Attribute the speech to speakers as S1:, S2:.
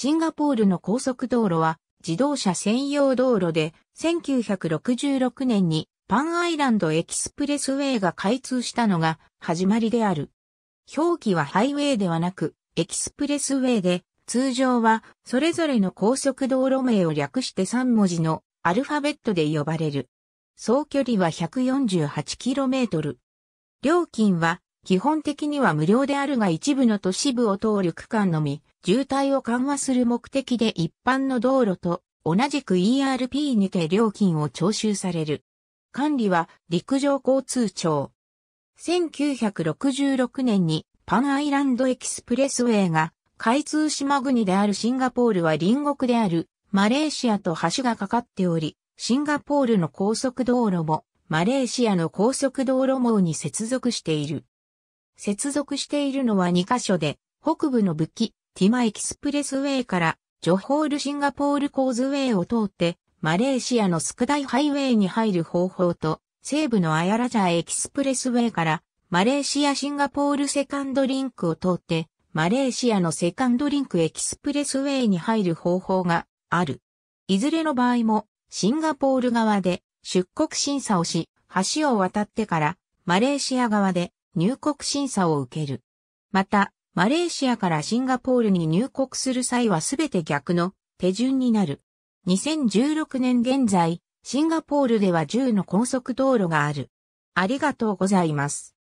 S1: シンガポールの高速道路は自動車専用道路で1966年にパンアイランドエキスプレスウェイが開通したのが始まりである。表記はハイウェイではなくエキスプレスウェイで通常はそれぞれの高速道路名を略して3文字のアルファベットで呼ばれる。総距離は 148km。料金は基本的には無料であるが一部の都市部を通る区間のみ、渋滞を緩和する目的で一般の道路と同じく ERP にて料金を徴収される。管理は陸上交通庁。1966年にパンアイランドエキスプレスウェイが開通島国であるシンガポールは隣国であるマレーシアと橋がかかっており、シンガポールの高速道路もマレーシアの高速道路網に接続している。接続しているのは2カ所で、北部の武器、ティマエキスプレスウェイから、ジョホールシンガポールコーズウェイを通って、マレーシアのスクダイハイウェイに入る方法と、西部のアヤラジャーエキスプレスウェイから、マレーシアシンガポールセカンドリンクを通って、マレーシアのセカンドリンクエキスプレスウェイに入る方法がある。いずれの場合も、シンガポール側で出国審査をし、橋を渡ってから、マレーシア側で入国審査を受ける。また、マレーシアからシンガポールに入国する際はすべて逆の手順になる。2016年現在、シンガポールでは10の高速道路がある。ありがとうございます。